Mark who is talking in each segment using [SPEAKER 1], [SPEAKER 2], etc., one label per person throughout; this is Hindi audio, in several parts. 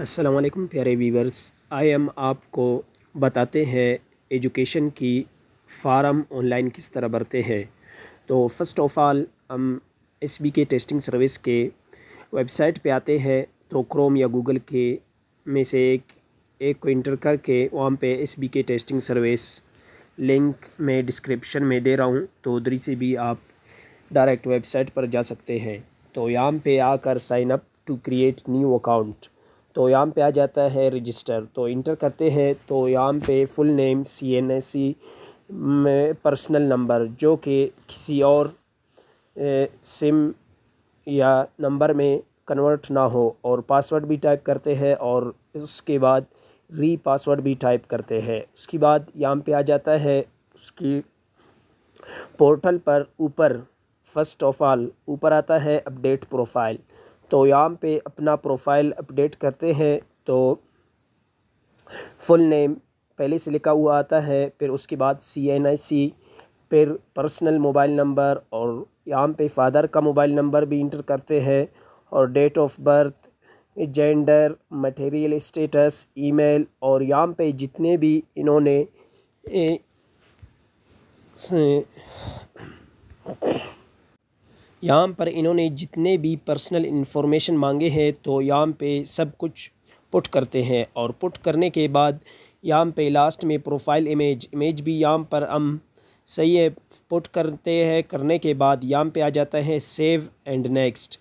[SPEAKER 1] असलम प्यारे वीवर्स आई एम आपको बताते हैं एजुकेशन की फार्म ऑनलाइन किस तरह बरते हैं तो फर्स्ट ऑफ़ आल हम S B K testing service के वेबसाइट पे आते हैं तो क्रोम या गूगल के में से एक एक को इंटर करके वहाँ पे S B K testing service link मैं डिस्क्रिप्शन में दे रहा हूँ तो उधर से भी आप डायरेक्ट वेबसाइट पर जा सकते हैं तो यहाँ पर आकर sign up to create new account तो यहाँ पे आ जाता है रजिस्टर तो इंटर करते हैं तो यहाँ पे full name C N S C personal number जो कि किसी और ए, सिम या नंबर में कन्वर्ट ना हो और पासवर्ड भी टाइप करते हैं और उसके बाद री पासवर्ड भी टाइप करते हैं उसके बाद यहाँ पे आ जाता है उसकी पोर्टल पर ऊपर फर्स्ट ऑफ ऑल ऊपर आता है अपडेट प्रोफाइल तो याम पे अपना प्रोफाइल अपडेट करते हैं तो फुल नेम पहले से लिखा हुआ आता है फिर उसके बाद सी एन आई सी फिर पर्सनल मोबाइल नंबर और यहाँ पे फादर का मोबाइल नंबर भी इंटर करते हैं और date of birth gender material status email और यहाँ पे जितने भी इन्होंने ए, याम पर इन्होंने जितने भी पर्सनल इन्फॉर्मेशन मांगे हैं तो याम पे सब कुछ पुट करते हैं और पुट करने के बाद याम पे लास्ट में प्रोफाइल इमेज इमेज भी याम पर हम सही है पुट करते हैं करने के बाद याम पे आ जाता है सेव एंड नेक्स्ट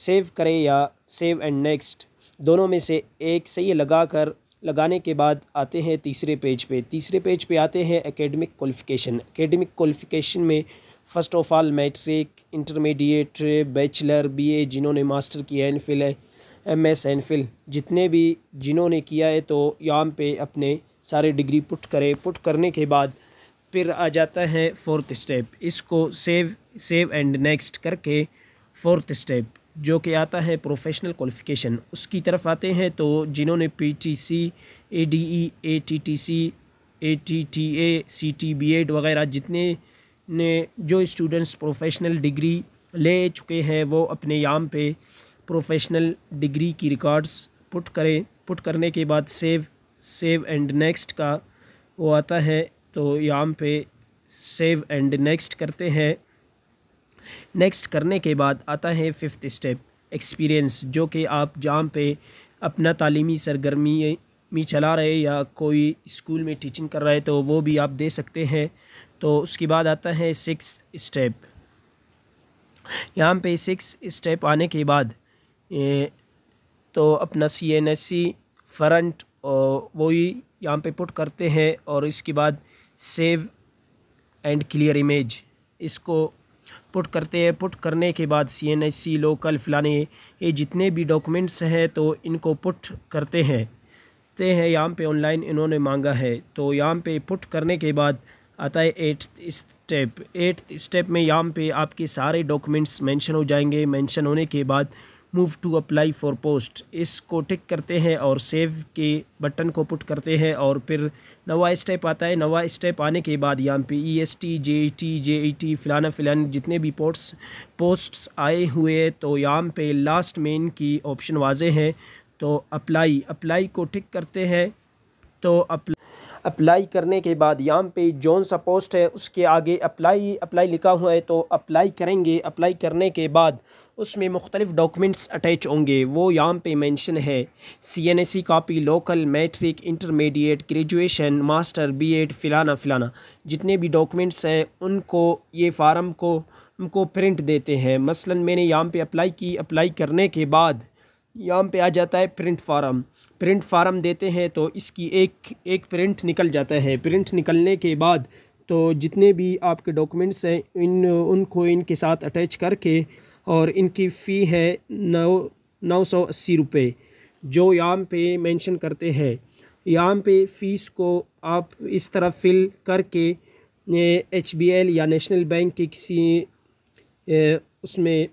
[SPEAKER 1] सेव करें या सेव एंड नेक्स्ट दोनों में से एक सही लगा कर लगाने के बाद आते हैं तीसरे पेज पे तीसरे पेज पे आते हैं एकेडमिक क्वालिफ़िकेशन एकेडमिक क्वालिफ़िकेशन में first of all matric intermediate bachelor BA जिन्होंने मास्टर किया एन फिल है एम एस एन फिल जितने भी जिन्होंने किया है तो यहाँ पे अपने सारे डिग्री पुट करें पुट करने के बाद फिर आ जाता है फोर्थ स्टेप इसको सेव सेव एंड नेक्स्ट करके फोर्थ स्टेप जो कि आता है प्रोफेशनल क्वालिफ़िकेशन उसकी तरफ आते हैं तो जिन्होंने P T C A D E A T T C A T T A C T B Ed वगैरह जितने ने जो स्टूडेंट्स प्रोफेशनल डिग्री ले चुके हैं वो अपने याम पे प्रोफेशनल डिग्री की रिकॉर्ड्स पुट करें पुट करने के बाद सेव सेव एंड नेक्स्ट का वो आता है तो याम पे सेव एंड नेक्स्ट करते हैं नेक्स्ट करने के बाद आता है फिफ्थ स्टेप एक्सपीरियंस जो कि आप जाम पे अपना तालीमी सरगर्मी में चला रहे या कोई स्कूल में टीचिंग कर रहे तो वो भी आप दे सकते हैं तो उसके बाद आता है सिक्स स्टेप यहाँ पे सिक्स स्टेप आने के बाद ये तो अपना C N S C front वही यहाँ पे पुट करते हैं और इसके बाद सेव एंड क्लियर इमेज इसको पुट करते हैं पुट करने के बाद C N S C local फलाने ये जितने भी डॉक्यूमेंट्स हैं तो इनको पुट करते हैं ते हैं यहाँ पे ऑनलाइन इन्होंने मांगा है तो यहाँ पे पुट करने के बाद आता है एट स्टेप एट्थ स्टेप में यहाँ पे आपके सारे डॉक्यूमेंट्स मेंशन हो जाएंगे मेंशन होने के बाद move to apply for post इसको टिक करते हैं और सेव के बटन को पुट करते हैं और फिर नवा स्टेप आता है नवा स्टेप आने के बाद यहाँ पे E e S T J E e T J E e T फ़िलाना फ़िलान जितने भी पोस्ट्स पोस्ट्स आए हुए तो यहाँ पे लास्ट में इनकी ऑप्शन वाजे हैं तो अप्लाई अप्लाई को टिक करते हैं तो अप्लाई अप्लाई करने के बाद यहाँ पे जौन सा पोस्ट है उसके आगे अप्लाई अप्लाई लिखा हुआ है तो अप्लाई करेंगे अप्लाई करने के बाद उसमें मुख्तलिफ डॉक्यूमेंट्स अटैच होंगे वो यहाँ पे मेंशन है C N S C copy local matric intermediate graduation master B Ed फ़िलाना फ़िलाना जितने भी डॉक्यूमेंट्स हैं उनको ये फार्म को उनको प्रिंट देते हैं मसलन मैंने यहाँ पे अप्लाई की अप्लाई करने के बाद यहाँ पे आ जाता है प्रिंट फार्म प्रिंट फार्म देते हैं तो इसकी एक एक प्रिंट निकल जाता है प्रिंट निकलने के बाद तो जितने भी आपके डॉक्यूमेंट्स हैं इन उनको इनके साथ अटैच करके और इनकी फ़ी है नौ नौ सौ अस्सी रुपये जो यहाँ पे मेंशन करते हैं यहाँ पे फ़ीस को आप इस तरह फिल करके एच बी एल या नेशनल बैंक के किसी उसमें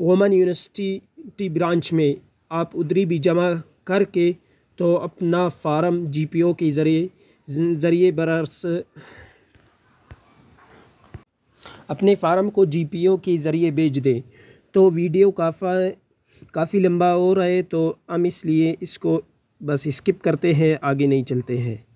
[SPEAKER 1] वमन यूनिवर्सिटी ब्रांच में आप उधरी भी जमा करके तो अपना फार्म जीपीओ के ज़रिए ज़रिए बरस अपने फार्म को जीपीओ के ज़रिए भेज दें तो वीडियो काफ़ा काफ़ी लंबा हो रहा है तो हम इसलिए इसको बस स्किप करते हैं आगे नहीं चलते हैं